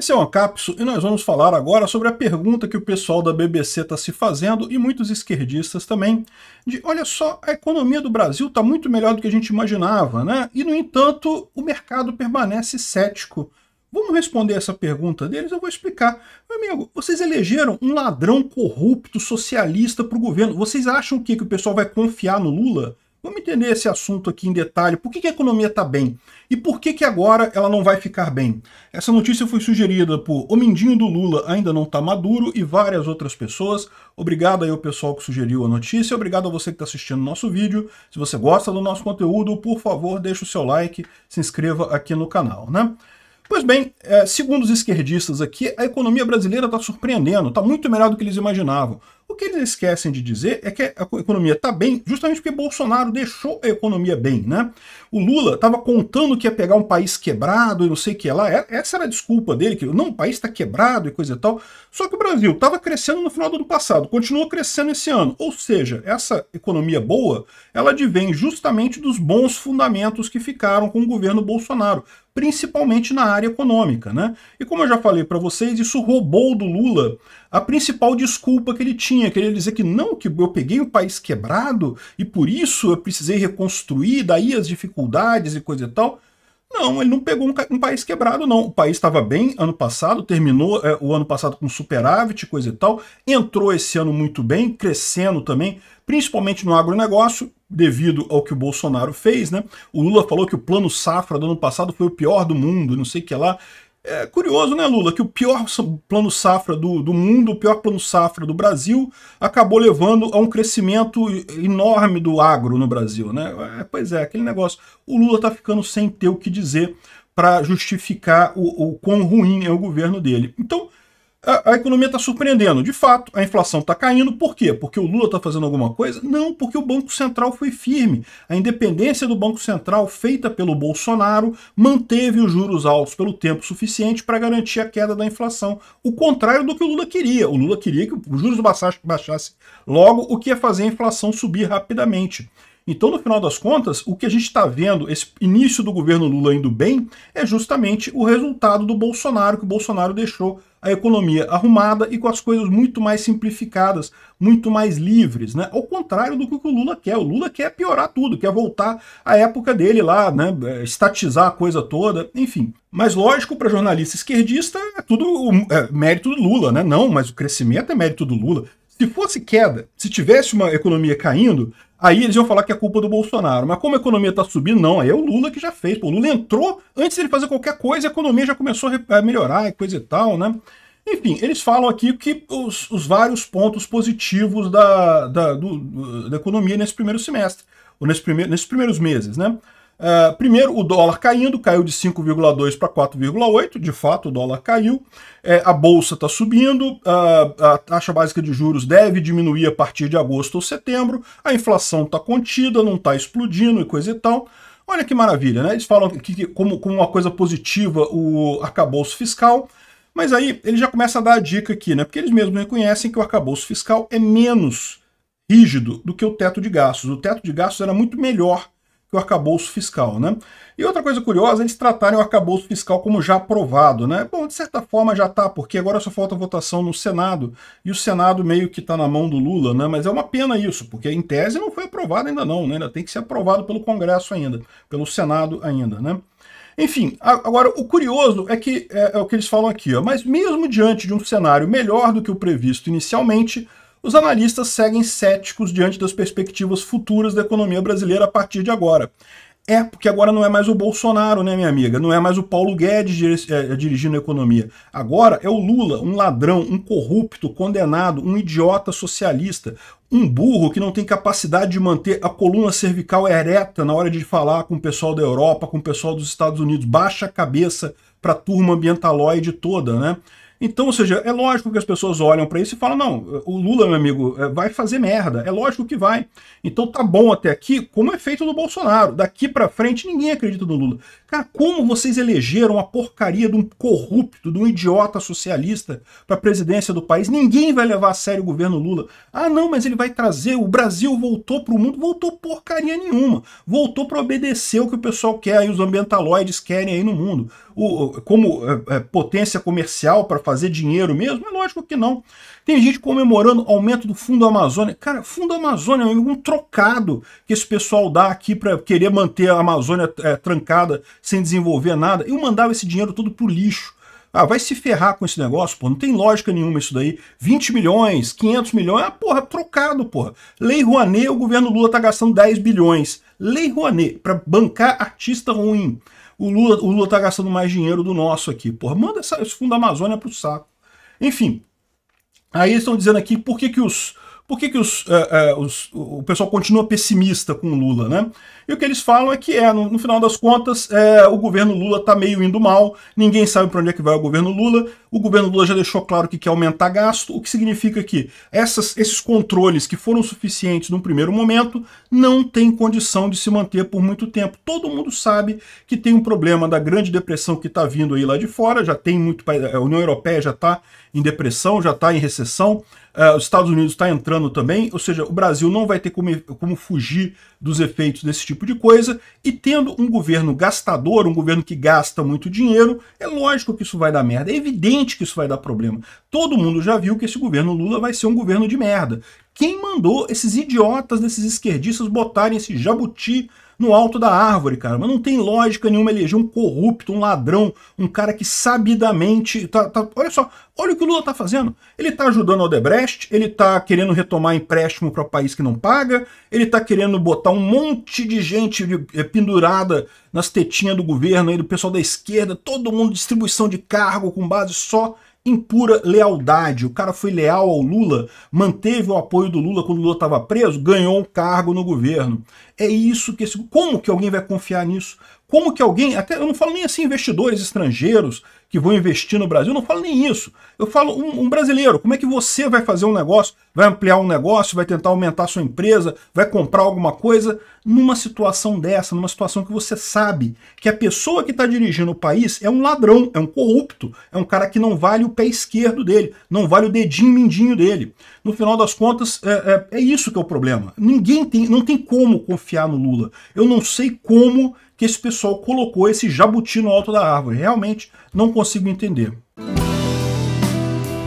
Esse é o Ancapso e nós vamos falar agora sobre a pergunta que o pessoal da BBC está se fazendo e muitos esquerdistas também, de olha só, a economia do Brasil está muito melhor do que a gente imaginava, né? E no entanto, o mercado permanece cético. Vamos responder essa pergunta deles? Eu vou explicar. Meu amigo, vocês elegeram um ladrão corrupto socialista para o governo. Vocês acham que, que o pessoal vai confiar no Lula? Vamos entender esse assunto aqui em detalhe. Por que, que a economia está bem? E por que, que agora ela não vai ficar bem? Essa notícia foi sugerida por O Mindinho do Lula Ainda Não está Maduro e várias outras pessoas. Obrigado aí ao pessoal que sugeriu a notícia. Obrigado a você que está assistindo nosso vídeo. Se você gosta do nosso conteúdo, por favor, deixe o seu like, se inscreva aqui no canal, né? Pois bem, é, segundo os esquerdistas aqui, a economia brasileira está surpreendendo, está muito melhor do que eles imaginavam. O que eles esquecem de dizer é que a economia está bem justamente porque Bolsonaro deixou a economia bem, né? O Lula estava contando que ia pegar um país quebrado e não sei o que lá. Essa era a desculpa dele, que não, o país está quebrado e coisa e tal. Só que o Brasil estava crescendo no final do ano passado, continuou crescendo esse ano. Ou seja, essa economia boa, ela advém justamente dos bons fundamentos que ficaram com o governo Bolsonaro principalmente na área econômica, né? E como eu já falei para vocês, isso roubou do Lula a principal desculpa que ele tinha modinha, queria dizer que não, que eu peguei o um país quebrado e por isso eu precisei reconstruir, daí as dificuldades e coisa e tal. Não, ele não pegou um, um país quebrado, não. O país estava bem ano passado, terminou é, o ano passado com superávit, coisa e tal. Entrou esse ano muito bem, crescendo também, principalmente no agronegócio, devido ao que o Bolsonaro fez, né? O Lula falou que o plano safra do ano passado foi o pior do mundo, não sei o que lá. É curioso, né, Lula, que o pior plano safra do, do mundo, o pior plano safra do Brasil, acabou levando a um crescimento enorme do agro no Brasil, né? É, pois é, aquele negócio. O Lula tá ficando sem ter o que dizer para justificar o, o quão ruim é o governo dele. Então, a, a economia está surpreendendo. De fato, a inflação está caindo. Por quê? Porque o Lula está fazendo alguma coisa? Não, porque o Banco Central foi firme. A independência do Banco Central, feita pelo Bolsonaro, manteve os juros altos pelo tempo suficiente para garantir a queda da inflação. O contrário do que o Lula queria. O Lula queria que os juros baixassem logo, o que ia fazer a inflação subir rapidamente. Então, no final das contas, o que a gente está vendo, esse início do governo Lula indo bem, é justamente o resultado do Bolsonaro, que o Bolsonaro deixou a economia arrumada e com as coisas muito mais simplificadas, muito mais livres, né? Ao contrário do que o Lula quer. O Lula quer piorar tudo, quer voltar à época dele lá, né? É, estatizar a coisa toda, enfim. Mas lógico, para jornalista esquerdista, é tudo é mérito do Lula, né? Não, mas o crescimento é mérito do Lula. Se fosse queda, se tivesse uma economia caindo, aí eles iam falar que é culpa do Bolsonaro. Mas como a economia está subindo, não, aí é o Lula que já fez. Pô, o Lula entrou antes de ele fazer qualquer coisa, a economia já começou a melhorar e coisa e tal, né? Enfim, eles falam aqui que os, os vários pontos positivos da, da, do, da economia nesse primeiro semestre, ou nesse primeiro, nesses primeiros meses, né? Uh, primeiro, o dólar caindo, caiu de 5,2 para 4,8, de fato o dólar caiu, é, a bolsa está subindo, a, a taxa básica de juros deve diminuir a partir de agosto ou setembro, a inflação está contida, não está explodindo e coisa e tal. Olha que maravilha, né? Eles falam que, que como, como uma coisa positiva o arcabouço fiscal, mas aí ele já começa a dar a dica aqui, né? Porque eles mesmos reconhecem que o arcabouço fiscal é menos rígido do que o teto de gastos. O teto de gastos era muito melhor que o arcabouço fiscal, né? E outra coisa curiosa, eles tratarem o arcabouço fiscal como já aprovado, né? Bom, de certa forma já tá, porque agora só falta votação no Senado, e o Senado meio que tá na mão do Lula, né? Mas é uma pena isso, porque em tese não foi aprovado ainda não, né? Ainda tem que ser aprovado pelo Congresso ainda, pelo Senado ainda, né? Enfim, agora o curioso é que é, é o que eles falam aqui, ó, mas mesmo diante de um cenário melhor do que o previsto inicialmente, os analistas seguem céticos diante das perspectivas futuras da economia brasileira a partir de agora. É, porque agora não é mais o Bolsonaro, né, minha amiga? Não é mais o Paulo Guedes eh, eh, dirigindo a economia. Agora é o Lula, um ladrão, um corrupto, condenado, um idiota socialista, um burro que não tem capacidade de manter a coluna cervical ereta na hora de falar com o pessoal da Europa, com o pessoal dos Estados Unidos. Baixa a cabeça para a turma ambientaloide toda, né? Então, ou seja, é lógico que as pessoas olham para isso e falam, não, o Lula, meu amigo, é, vai fazer merda. É lógico que vai. Então tá bom até aqui, como é feito no Bolsonaro. Daqui para frente ninguém acredita no Lula. Cara, como vocês elegeram a porcaria de um corrupto, de um idiota socialista para a presidência do país? Ninguém vai levar a sério o governo Lula. Ah, não, mas ele vai trazer. O Brasil voltou para o mundo, voltou porcaria nenhuma. Voltou para obedecer o que o pessoal quer, aí os ambientaloides querem aí no mundo. O, como é, é, potência comercial para fazer dinheiro mesmo? É lógico que não. Tem gente comemorando aumento do Fundo Amazônia. Cara, Fundo Amazônia é um trocado que esse pessoal dá aqui para querer manter a Amazônia é, trancada sem desenvolver nada, eu mandava esse dinheiro todo pro lixo. Ah, vai se ferrar com esse negócio, pô, não tem lógica nenhuma isso daí. 20 milhões, 500 milhões, ah, porra, trocado, porra. Lei Rouanet, o governo Lula tá gastando 10 bilhões. Lei Rouanet, para bancar artista ruim. O Lula, o Lula tá gastando mais dinheiro do nosso aqui, porra. Manda essa, esse fundo da Amazônia pro saco. Enfim, aí eles estão dizendo aqui por que que os por que, que os, uh, uh, os, o pessoal continua pessimista com o Lula, né? E o que eles falam é que é, no, no final das contas, é, o governo Lula está meio indo mal, ninguém sabe para onde é que vai o governo Lula, o governo Lula já deixou claro que quer aumentar gasto, o que significa que essas, esses controles que foram suficientes no primeiro momento não têm condição de se manter por muito tempo. Todo mundo sabe que tem um problema da grande depressão que está vindo aí lá de fora, já tem muito a União Europeia já está em depressão, já está em recessão, uh, os Estados Unidos está entrando também, ou seja, o Brasil não vai ter como, como fugir dos efeitos desse tipo de coisa. E tendo um governo gastador, um governo que gasta muito dinheiro, é lógico que isso vai dar merda. É evidente que isso vai dar problema. Todo mundo já viu que esse governo Lula vai ser um governo de merda. Quem mandou esses idiotas desses esquerdistas botarem esse jabuti no alto da árvore, cara. Mas não tem lógica nenhuma eleger um corrupto, um ladrão, um cara que sabidamente. Tá, tá... Olha só, olha o que o Lula tá fazendo. Ele tá ajudando o Odebrecht, ele tá querendo retomar empréstimo para o país que não paga, ele tá querendo botar um monte de gente eh, pendurada nas tetinhas do governo aí, do pessoal da esquerda, todo mundo distribuição de cargo com base só em pura lealdade. O cara foi leal ao Lula, manteve o apoio do Lula quando o Lula estava preso, ganhou um cargo no governo. É isso que esse. Como que alguém vai confiar nisso? Como que alguém. Até eu não falo nem assim investidores estrangeiros que vão investir no Brasil, não falo nem isso. Eu falo um, um brasileiro, como é que você vai fazer um negócio, vai ampliar um negócio, vai tentar aumentar sua empresa, vai comprar alguma coisa, numa situação dessa, numa situação que você sabe que a pessoa que está dirigindo o país é um ladrão, é um corrupto, é um cara que não vale o pé esquerdo dele, não vale o dedinho mindinho dele. No final das contas, é, é, é isso que é o problema. Ninguém tem, não tem como confiar confiar no Lula. Eu não sei como que esse pessoal colocou esse jabuti no alto da árvore. Realmente não consigo entender.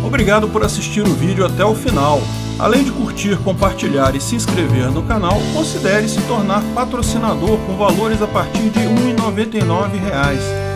Obrigado por assistir o vídeo até o final. Além de curtir, compartilhar e se inscrever no canal, considere se tornar patrocinador com valores a partir de R$ 1,99